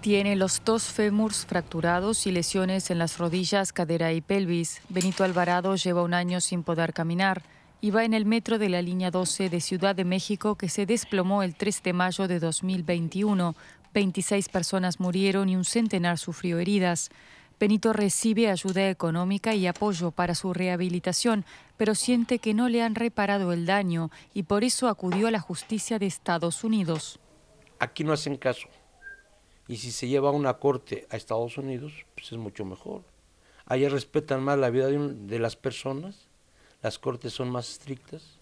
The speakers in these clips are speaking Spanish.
Tiene los dos fémurs fracturados y lesiones en las rodillas, cadera y pelvis. Benito Alvarado lleva un año sin poder caminar y va en el metro de la línea 12 de Ciudad de México que se desplomó el 3 de mayo de 2021. 26 personas murieron y un centenar sufrió heridas. Benito recibe ayuda económica y apoyo para su rehabilitación, pero siente que no le han reparado el daño y por eso acudió a la justicia de Estados Unidos. Aquí no hacen caso. Y si se lleva a una corte a Estados Unidos, pues es mucho mejor. Allí respetan más la vida de, de las personas, las cortes son más estrictas.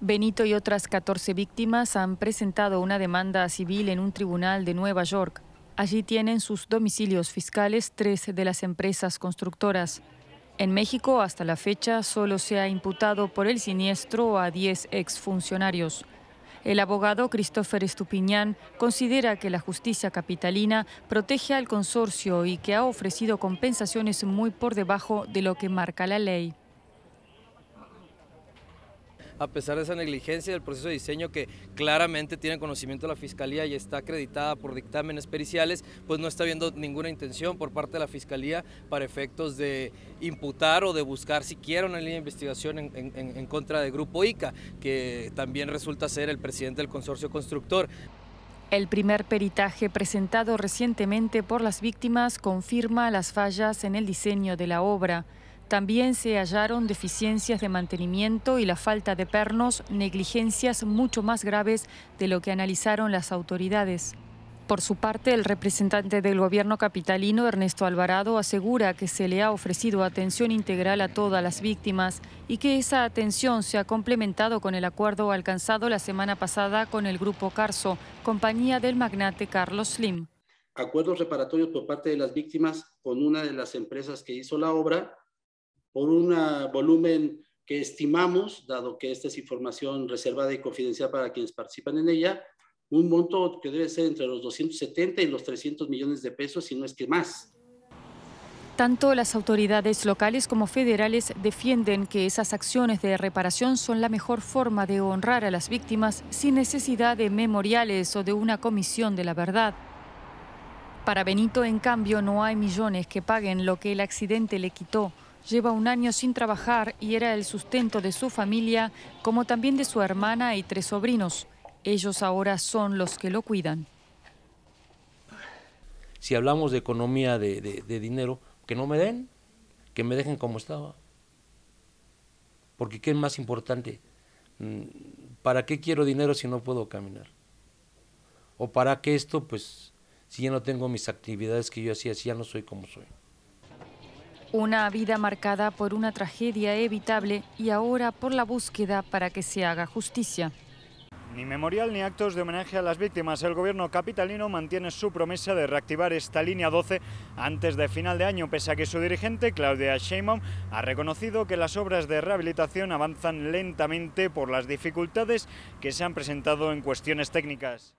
Benito y otras 14 víctimas han presentado una demanda civil en un tribunal de Nueva York. Allí tienen sus domicilios fiscales tres de las empresas constructoras. En México, hasta la fecha, solo se ha imputado por el siniestro a 10 exfuncionarios. El abogado Christopher Estupiñán considera que la justicia capitalina protege al consorcio y que ha ofrecido compensaciones muy por debajo de lo que marca la ley a pesar de esa negligencia del proceso de diseño que claramente tiene conocimiento la Fiscalía y está acreditada por dictámenes periciales, pues no está viendo ninguna intención por parte de la Fiscalía para efectos de imputar o de buscar siquiera una línea de investigación en, en contra de Grupo ICA, que también resulta ser el presidente del consorcio constructor. El primer peritaje presentado recientemente por las víctimas confirma las fallas en el diseño de la obra. También se hallaron deficiencias de mantenimiento y la falta de pernos, negligencias mucho más graves de lo que analizaron las autoridades. Por su parte, el representante del gobierno capitalino, Ernesto Alvarado, asegura que se le ha ofrecido atención integral a todas las víctimas y que esa atención se ha complementado con el acuerdo alcanzado la semana pasada con el Grupo Carso, compañía del magnate Carlos Slim. Acuerdos reparatorios por parte de las víctimas con una de las empresas que hizo la obra por un volumen que estimamos, dado que esta es información reservada y confidencial para quienes participan en ella, un monto que debe ser entre los 270 y los 300 millones de pesos, si no es que más. Tanto las autoridades locales como federales defienden que esas acciones de reparación son la mejor forma de honrar a las víctimas sin necesidad de memoriales o de una comisión de la verdad. Para Benito, en cambio, no hay millones que paguen lo que el accidente le quitó lleva un año sin trabajar y era el sustento de su familia, como también de su hermana y tres sobrinos. Ellos ahora son los que lo cuidan. Si hablamos de economía de, dinero, que no me den, que me dejen como estaba. Porque ¿qué es más importante? Mm, ¿Para qué quiero dinero si no puedo caminar? ¿O para qué esto? Pues si ya no tengo mis actividades que yo hacía, si ya no soy como soy. Una vida marcada por una tragedia evitable y ahora por la búsqueda para que se haga justicia. Ni memorial ni actos de homenaje a las víctimas. El gobierno capitalino mantiene su promesa de reactivar esta línea 12 antes de final de año, pese a que su dirigente, Claudia Sheinbaum, ha reconocido que las obras de rehabilitación avanzan lentamente por las dificultades que se han presentado en cuestiones técnicas.